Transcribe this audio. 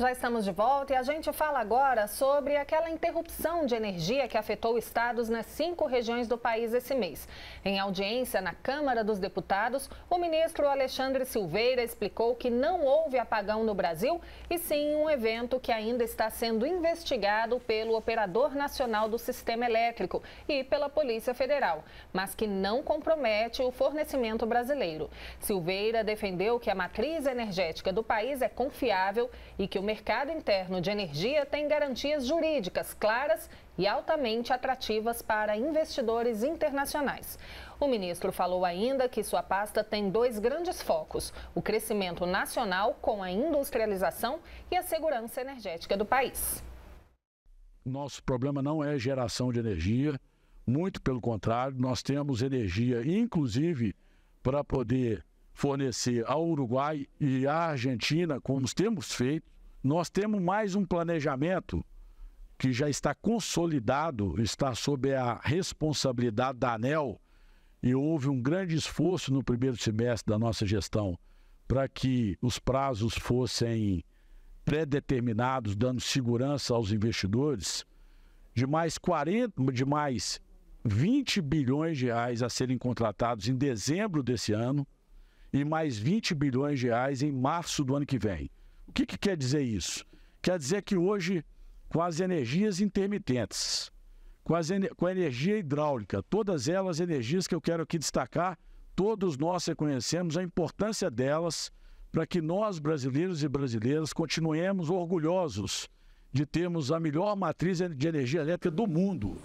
Já estamos de volta e a gente fala agora sobre aquela interrupção de energia que afetou estados nas cinco regiões do país esse mês. Em audiência na Câmara dos Deputados, o ministro Alexandre Silveira explicou que não houve apagão no Brasil e sim um evento que ainda está sendo investigado pelo Operador Nacional do Sistema Elétrico e pela Polícia Federal, mas que não compromete o fornecimento brasileiro. Silveira defendeu que a matriz energética do país é confiável e que o mercado interno de energia tem garantias jurídicas claras e altamente atrativas para investidores internacionais. O ministro falou ainda que sua pasta tem dois grandes focos: o crescimento nacional com a industrialização e a segurança energética do país. Nosso problema não é geração de energia, muito pelo contrário, nós temos energia, inclusive, para poder fornecer ao Uruguai e à Argentina, como temos feito, nós temos mais um planejamento que já está consolidado, está sob a responsabilidade da ANEL, e houve um grande esforço no primeiro semestre da nossa gestão para que os prazos fossem pré-determinados, dando segurança aos investidores, de mais 40, de mais 20 bilhões de reais a serem contratados em dezembro desse ano e mais 20 bilhões de reais em março do ano que vem. O que, que quer dizer isso? Quer dizer que hoje, com as energias intermitentes, com, as, com a energia hidráulica, todas elas energias que eu quero aqui destacar, todos nós reconhecemos a importância delas para que nós, brasileiros e brasileiras, continuemos orgulhosos de termos a melhor matriz de energia elétrica do mundo.